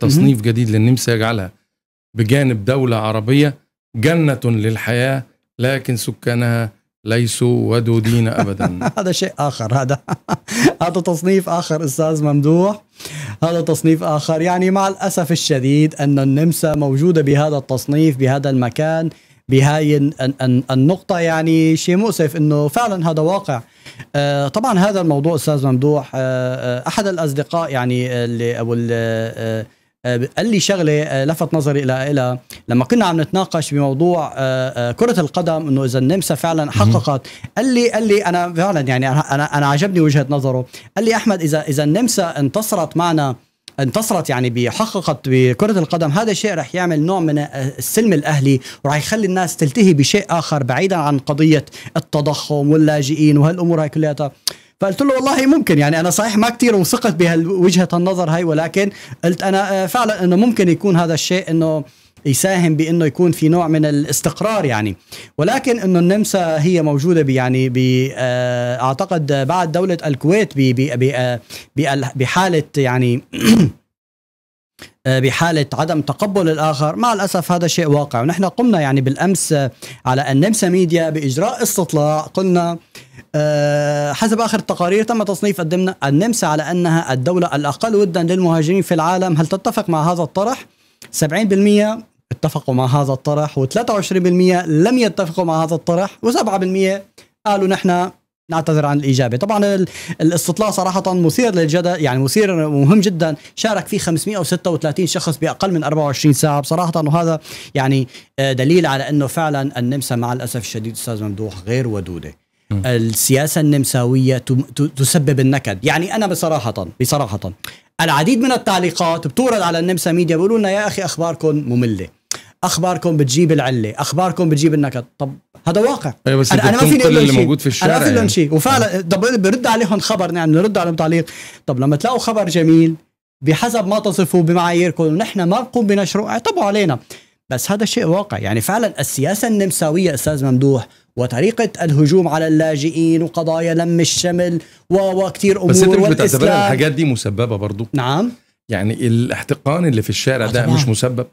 تصنيف جديد للنمسا يجعلها بجانب دولة عربية جنة للحياة لكن سكانها ليسوا ودودين ابدا هذا شيء اخر هذا هذا تصنيف اخر استاذ ممدوح هذا تصنيف اخر يعني مع الاسف الشديد ان النمسا موجوده بهذا التصنيف بهذا المكان بهاي النقطه يعني شيء مؤسف انه فعلا هذا واقع آه، طبعا هذا الموضوع استاذ ممدوح آه، آه، احد الاصدقاء يعني اللي او اللي آه، قال لي شغله آه، لفت نظري الى الى لما كنا عم نتناقش بموضوع آه، كره القدم انه اذا النمسا فعلا حققت قال لي قال لي انا فعلا يعني انا انا عجبني وجهه نظره قال لي احمد اذا اذا النمسا انتصرت معنا انتصرت يعني بحققت بكره القدم هذا الشيء رح يعمل نوع من السلم الاهلي ورح يخلي الناس تلتهي بشيء اخر بعيدا عن قضيه التضخم واللاجئين وهالامور هاي كلياتها فقلت له والله ممكن يعني انا صحيح ما كثير وثقت بوجهه النظر هاي ولكن قلت انا آه، فعلا انه ممكن يكون هذا الشيء انه يساهم بانه يكون في نوع من الاستقرار يعني ولكن انه النمسا هي موجوده يعني ب آه، اعتقد بعد دوله الكويت آه، بحاله يعني بحالة عدم تقبل الآخر مع الأسف هذا شيء واقع ونحن قمنا يعني بالأمس على النمسا ميديا بإجراء استطلاع قلنا آه، حسب آخر التقارير تم تصنيف النمسا على أنها الدولة الأقل ودا للمهاجرين في العالم هل تتفق مع هذا الطرح؟ 70% اتفقوا مع هذا الطرح و23% لم يتفقوا مع هذا الطرح و7% قالوا نحن نعتذر عن الاجابه، طبعا الاستطلاع صراحه مثير للجدل يعني مثير ومهم جدا، شارك فيه 536 شخص باقل من 24 ساعه، بصراحه وهذا يعني آه، دليل على انه فعلا النمسا مع الاسف الشديد استاذ ممدوح غير ودوده. السياسة النمساوية تسبب النكد يعني أنا بصراحة بصراحة العديد من التعليقات بتورد على النمسا ميديا بيقولوا لنا يا أخي أخباركم مملة اخباركم بتجيب العله اخباركم بتجيب النكد طب هذا واقع أيوة بس انا, أنا ما فيني اللي موجود في الشارع انا ما في يعني. شيء وفعلا طب برد عليهم خبر يعني نرد عليهم تعليق طب لما تلاقوا خبر جميل بحسب ما تصفوا بمعاييركم ونحن ما نقوم بنشره اعتبوا علينا بس هذا شيء واقع يعني فعلا السياسه النمساويه استاذ ممدوح وطريقة الهجوم على اللاجئين وقضايا لم الشمل وكثير أمور بس أنت مش بتعتبرها الحاجات دي مسببة برضو نعم يعني الاحتقان اللي في الشارع ده مش مسبب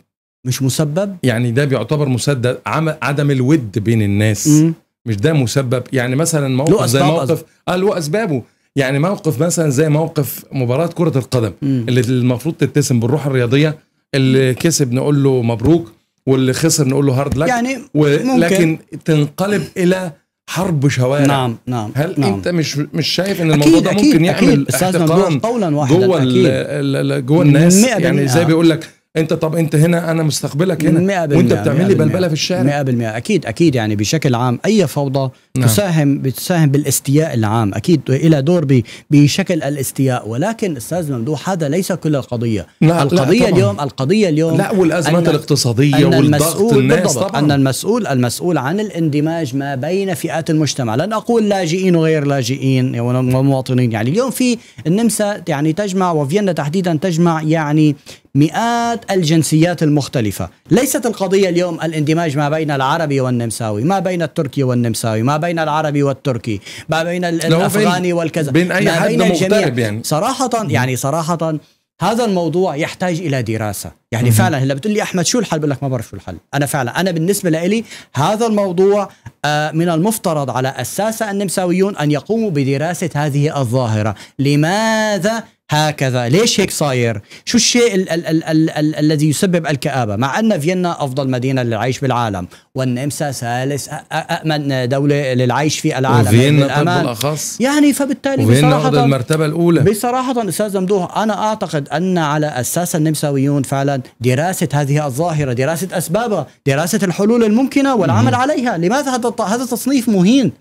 مش مسبب يعني ده بيعتبر مسدد عدم الود بين الناس م. مش ده مسبب يعني مثلا موقف زي موقف اه له اسبابه يعني موقف مثلا زي موقف مباراه كره القدم م. اللي المفروض تتسم بالروح الرياضيه اللي كسب نقول له مبروك واللي خسر نقول له هارد لك يعني ولكن تنقلب الى حرب شوارع نعم نعم هل نعم. انت مش مش شايف ان الموضوع ده ممكن يعمل احتقان قولا واحدا جوه أكيد. جوه الناس يعني زي بيقول لك انت طب انت هنا انا مستقبلك هنا وانت بتعمل لي بلبله في الشارع 100% اكيد اكيد يعني بشكل عام اي فوضى نعم. تساهم بتساهم بالاستياء العام اكيد إلى دور بشكل الاستياء ولكن استاذ ممدوح هذا ليس كل القضيه لا القضيه لا اليوم القضيه اليوم لا والازمات الاقتصاديه أن والضغط الناس طبعا ان المسؤول المسؤول عن الاندماج ما بين فئات المجتمع لن اقول لاجئين وغير لاجئين ومواطنين يعني اليوم في النمسا يعني تجمع وفيينا تحديدا تجمع يعني مئات الجنسيات المختلفه ليست القضيه اليوم الاندماج ما بين العربي والنمساوي ما بين التركي والنمساوي ما بين بين العربي والتركي ما بين الافغاني والكذا بين اي حد بين مغترب يعني صراحه يعني صراحه هذا الموضوع يحتاج الى دراسه يعني فعلا هلا بتقول لي احمد شو الحل بقول لك ما بعرف شو الحل انا فعلا انا بالنسبه لي هذا الموضوع آه، من المفترض على اساس النمساويون ان يقوموا بدراسه هذه الظاهره لماذا هكذا ليش هيك صاير شو الشيء ال ال ال ال ال الذي يسبب الكآبة مع أن فيينا أفضل مدينة للعيش بالعالم والنمسا ثالث أأمن دولة للعيش في العالم فيينا طيب بالأخص يعني فبالتالي بصراحة المرتبة الأولى بصراحة أستاذ ممدوح أنا أعتقد أن على أساس النمساويون فعلا دراسة هذه الظاهرة دراسة أسبابها دراسة الحلول الممكنة والعمل مم. عليها لماذا هذا هذا تصنيف مهين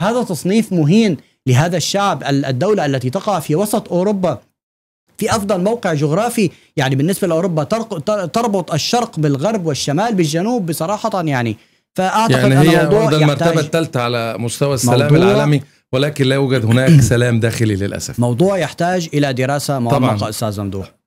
هذا تصنيف مهين لهذا الشعب الدولة التي تقع في وسط أوروبا في افضل موقع جغرافي يعني بالنسبه لاوروبا تربط الشرق بالغرب والشمال بالجنوب بصراحه يعني فاعتقد يعني هي عند المرتبه الثالثه على مستوى السلام العالمي ولكن لا يوجد هناك سلام داخلي للاسف موضوع يحتاج الى دراسه معمقه استاذ ممدوح